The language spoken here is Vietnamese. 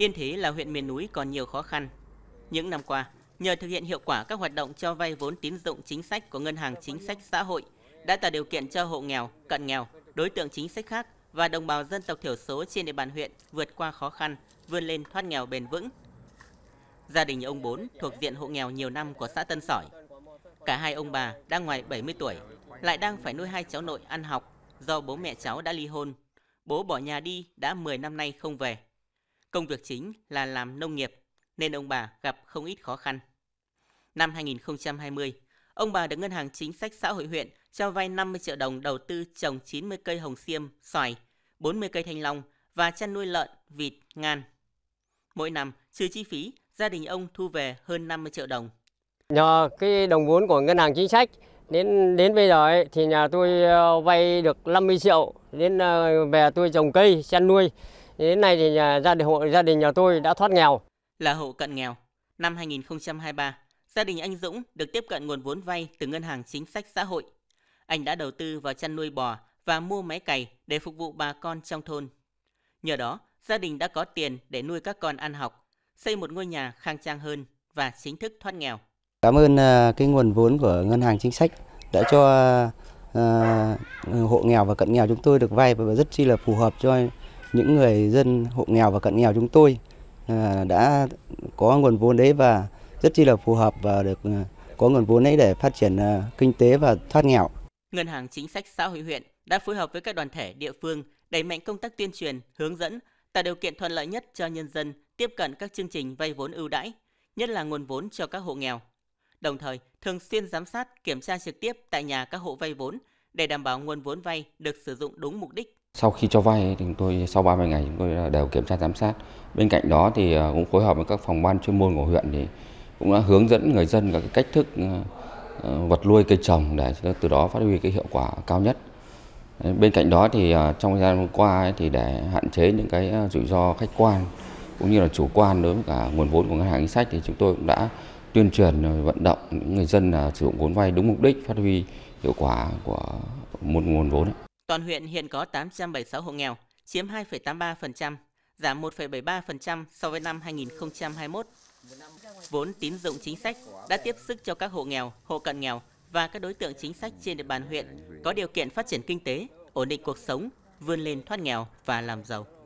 Yên Thế là huyện miền núi còn nhiều khó khăn. Những năm qua, nhờ thực hiện hiệu quả các hoạt động cho vay vốn tín dụng chính sách của Ngân hàng Chính sách Xã hội, đã tạo điều kiện cho hộ nghèo, cận nghèo, đối tượng chính sách khác và đồng bào dân tộc thiểu số trên địa bàn huyện vượt qua khó khăn, vươn lên thoát nghèo bền vững. Gia đình ông Bốn thuộc diện hộ nghèo nhiều năm của xã Tân Sỏi. Cả hai ông bà đang ngoài 70 tuổi, lại đang phải nuôi hai cháu nội ăn học do bố mẹ cháu đã ly hôn. Bố bỏ nhà đi đã 10 năm nay không về. Công việc chính là làm nông nghiệp nên ông bà gặp không ít khó khăn. Năm 2020, ông bà được Ngân hàng Chính sách Xã hội huyện cho vay 50 triệu đồng đầu tư trồng 90 cây hồng xiêm, xoài, 40 cây thanh long và chăn nuôi lợn, vịt, ngan. Mỗi năm, trừ chi phí, gia đình ông thu về hơn 50 triệu đồng. Nhờ cái đồng vốn của Ngân hàng Chính sách đến đến bây giờ ấy, thì nhà tôi ờ, vay được 50 triệu đến ờ, về tôi trồng cây, chăn nuôi Đến nay thì nhà, gia đình hộ gia đình nhà tôi đã thoát nghèo. Là hộ cận nghèo. Năm 2023, gia đình anh Dũng được tiếp cận nguồn vốn vay từ ngân hàng chính sách xã hội. Anh đã đầu tư vào chăn nuôi bò và mua máy cày để phục vụ bà con trong thôn. Nhờ đó, gia đình đã có tiền để nuôi các con ăn học, xây một ngôi nhà khang trang hơn và chính thức thoát nghèo. Cảm ơn à, cái nguồn vốn của ngân hàng chính sách đã cho uh, hộ nghèo và cận nghèo chúng tôi được vay và rất chi là phù hợp cho những người dân hộ nghèo và cận nghèo chúng tôi à, đã có nguồn vốn đấy và rất chi là phù hợp và được à, có nguồn vốn ấy để phát triển à, kinh tế và thoát nghèo. Ngân hàng Chính sách Xã hội huyện đã phối hợp với các đoàn thể địa phương đẩy mạnh công tác tuyên truyền, hướng dẫn, tạo điều kiện thuận lợi nhất cho nhân dân tiếp cận các chương trình vay vốn ưu đãi, nhất là nguồn vốn cho các hộ nghèo. Đồng thời, thường xuyên giám sát, kiểm tra trực tiếp tại nhà các hộ vay vốn để đảm bảo nguồn vốn vay được sử dụng đúng mục đích, sau khi cho vay thì tôi sau 30 ngày chúng tôi đều kiểm tra giám sát. Bên cạnh đó thì à, cũng phối hợp với các phòng ban chuyên môn của huyện thì cũng đã hướng dẫn người dân các cái cách thức à, à, vật nuôi cây trồng để từ đó phát huy cái hiệu quả cao nhất. Bên cạnh đó thì trong thời gian qua thì để hạn chế những cái rủi ro khách quan cũng như là chủ quan đối với cả nguồn vốn của ngân hàng chính sách thì chúng tôi cũng đã tuyên truyền vận động những người dân sử dụng vốn vay đúng mục đích phát huy hiệu quả của một nguồn vốn. Toàn huyện hiện có 876 hộ nghèo, chiếm 2,83%, giảm 1,73% so với năm 2021. Vốn tín dụng chính sách đã tiếp sức cho các hộ nghèo, hộ cận nghèo và các đối tượng chính sách trên địa bàn huyện có điều kiện phát triển kinh tế, ổn định cuộc sống, vươn lên thoát nghèo và làm giàu.